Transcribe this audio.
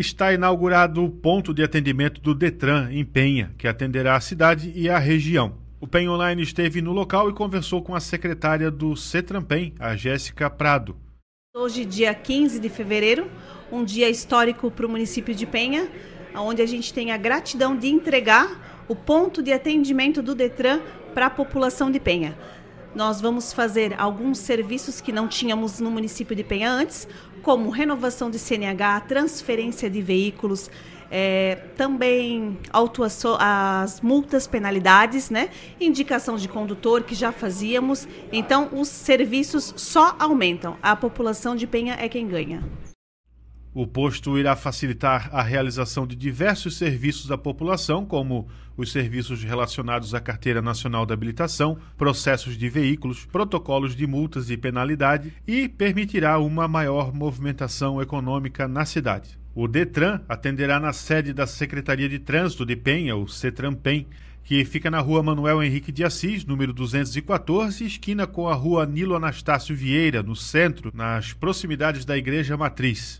está inaugurado o ponto de atendimento do Detran em Penha, que atenderá a cidade e a região. O PEN Online esteve no local e conversou com a secretária do CETRAMPEN, a Jéssica Prado. Hoje, dia 15 de fevereiro, um dia histórico para o município de Penha, onde a gente tem a gratidão de entregar o ponto de atendimento do Detran para a população de Penha. Nós vamos fazer alguns serviços que não tínhamos no município de Penha antes, como renovação de CNH, transferência de veículos, é, também autuação, as multas, penalidades, né? indicação de condutor que já fazíamos. Então, os serviços só aumentam. A população de Penha é quem ganha. O posto irá facilitar a realização de diversos serviços à população, como os serviços relacionados à Carteira Nacional da Habilitação, processos de veículos, protocolos de multas e penalidade e permitirá uma maior movimentação econômica na cidade. O Detran atenderá na sede da Secretaria de Trânsito de Penha, o CETRAMPEN, que fica na rua Manuel Henrique de Assis, número 214, esquina com a rua Nilo Anastácio Vieira, no centro, nas proximidades da Igreja Matriz.